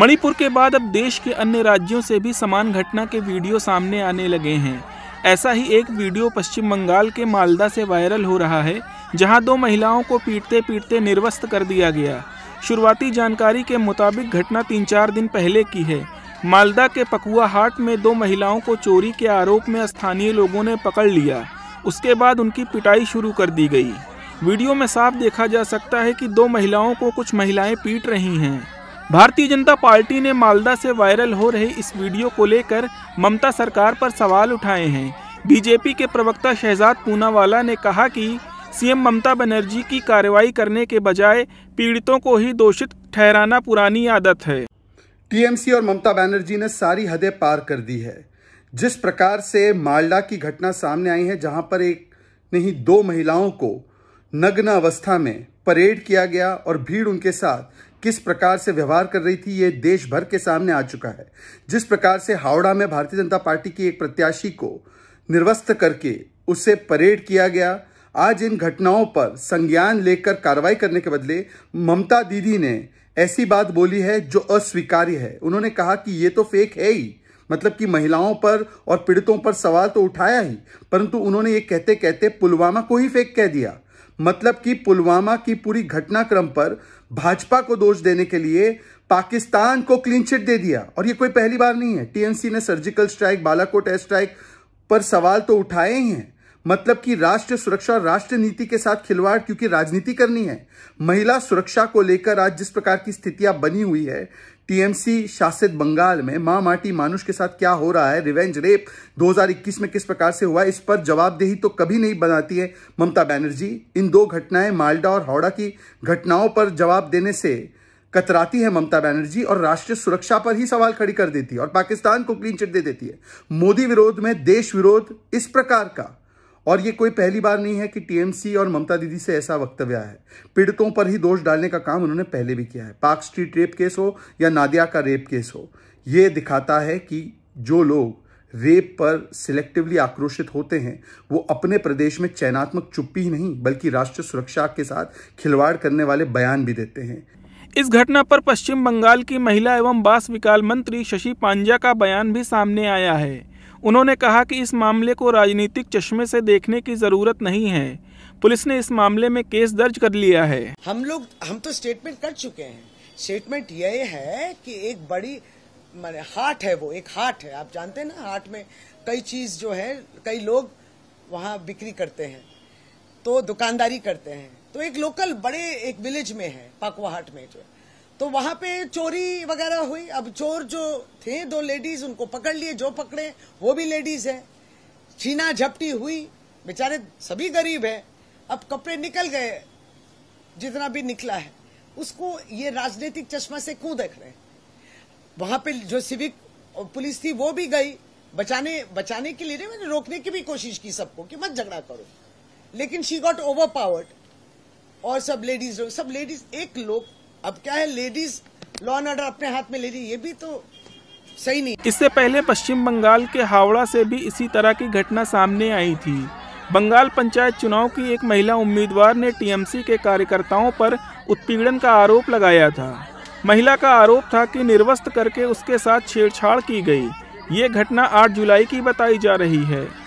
मणिपुर के बाद अब देश के अन्य राज्यों से भी समान घटना के वीडियो सामने आने लगे हैं ऐसा ही एक वीडियो पश्चिम बंगाल के मालदा से वायरल हो रहा है जहां दो महिलाओं को पीटते पीटते निर्वस्त कर दिया गया शुरुआती जानकारी के मुताबिक घटना तीन चार दिन पहले की है मालदा के पकुआ हाट में दो महिलाओं को चोरी के आरोप में स्थानीय लोगों ने पकड़ लिया उसके बाद उनकी पिटाई शुरू कर दी गई वीडियो में साफ देखा जा सकता है कि दो महिलाओं को कुछ महिलाएं पीट रही हैं भारतीय जनता पार्टी ने मालदा से वायरल हो रहे इस वीडियो को लेकर ममता सरकार पर सवाल उठाए हैं बीजेपी के प्रवक्ता शहजाद पूनावाला ने कहा कि सीएम ममता बनर्जी की कार्रवाई करने के बजाय पीड़ितों को ही दोषित ठहराना पुरानी आदत है टीएमसी और ममता बनर्जी ने सारी हदें पार कर दी है जिस प्रकार से मालदा की घटना सामने आई है जहां पर एक नहीं दो महिलाओं को नग्न अवस्था में परेड किया गया और भीड़ उनके साथ किस प्रकार से व्यवहार कर रही थी ये देश भर के सामने आ चुका है जिस प्रकार से हावड़ा में भारतीय जनता पार्टी की एक प्रत्याशी को निर्वस्त करके उसे परेड किया गया आज इन घटनाओं पर संज्ञान लेकर कार्रवाई करने के बदले ममता दीदी ने ऐसी बात बोली है जो अस्वीकार्य है उन्होंने कहा कि ये तो फेक है ही मतलब कि महिलाओं पर और पीड़ितों पर सवाल तो उठाया ही परंतु उन्होंने ये कहते कहते पुलवामा को ही फेक कह दिया मतलब कि पुलवामा की पूरी घटनाक्रम पर भाजपा को दोष देने के लिए पाकिस्तान को क्लीन चिट दे दिया और ये कोई पहली बार नहीं है टीएमसी ने surgical strike Balakot air strike पर सवाल तो उठाए ही हैं मतलब कि राष्ट्र सुरक्षा और राष्ट्र नीति के साथ खिलवाड़ क्योंकि राजनीति करनी है महिला सुरक्षा को लेकर आज जिस प्रकार की स्थितियां बनी हुई है टीएमसी शासित बंगाल में मां माटी मानुष के साथ क्या हो रहा है रिवेंज रेप 2021 में किस प्रकार से हुआ इस पर जवाबदेही तो कभी नहीं बनाती है ममता बनर्जी इन दो घटनाएं मालडा और हावड़ा की घटनाओं पर जवाब देने से कतराती है ममता बनर्जी और राष्ट्रीय सुरक्षा पर ही सवाल खड़ी कर देती है और पाकिस्तान को क्लीन चिट दे देती है मोदी विरोध में देश विरोध इस प्रकार का और ये कोई पहली बार नहीं है कि टीएमसी और ममता दीदी से ऐसा वक्तव्य है पीड़ितों पर ही दोष डालने का काम उन्होंने पहले भी किया है पार्क स्ट्रीट रेप केस हो या नादिया का रेप केस हो ये दिखाता है कि जो लोग रेप पर सिलेक्टिवली आक्रोशित होते हैं वो अपने प्रदेश में चयनात्मक चुप्पी ही नहीं बल्कि राष्ट्रीय सुरक्षा के साथ खिलवाड़ करने वाले बयान भी देते हैं इस घटना पर पश्चिम बंगाल की महिला एवं बास विकास मंत्री शशि पांजा का बयान भी सामने आया है उन्होंने कहा कि इस मामले को राजनीतिक चश्मे से देखने की ज़रूरत नहीं है पुलिस ने इस मामले में केस दर्ज कर लिया है हम लोग हम तो स्टेटमेंट कर चुके हैं स्टेटमेंट ये है कि एक बड़ी मैंने हार्ट है वो एक हार्ट है आप जानते हैं ना हार्ट में कई चीज़ जो है कई लोग वहाँ बिक्री करते हैं तो दुकानदारी करते हैं तो एक लोकल बड़े एक विलेज में है पाकवा हाट में जो है तो वहां पे चोरी वगैरह हुई अब चोर जो थे दो लेडीज उनको पकड़ लिए जो पकड़े वो भी लेडीज है छीना झपटी हुई बेचारे सभी गरीब है अब कपड़े निकल गए जितना भी निकला है उसको ये राजनीतिक चश्मा से क्यों देख रहे हैं वहां पे जो सिविक पुलिस थी वो भी गई बचाने बचाने के लिए मैंने रोकने की भी कोशिश की सबको कि मत झगड़ा करो लेकिन शी गॉट ओवर पावर्ड और सब लेडीज सब लेडीज एक लोग अब क्या है लेडीज लॉ एंड ऑर्डर अपने हाथ में ले रही ये भी तो सही नहीं इससे पहले पश्चिम बंगाल के हावड़ा से भी इसी तरह की घटना सामने आई थी बंगाल पंचायत चुनाव की एक महिला उम्मीदवार ने टीएमसी के कार्यकर्ताओं पर उत्पीड़न का आरोप लगाया था महिला का आरोप था कि निर्वस्त करके उसके साथ छेड़छाड़ की गई ये घटना 8 जुलाई की बताई जा रही है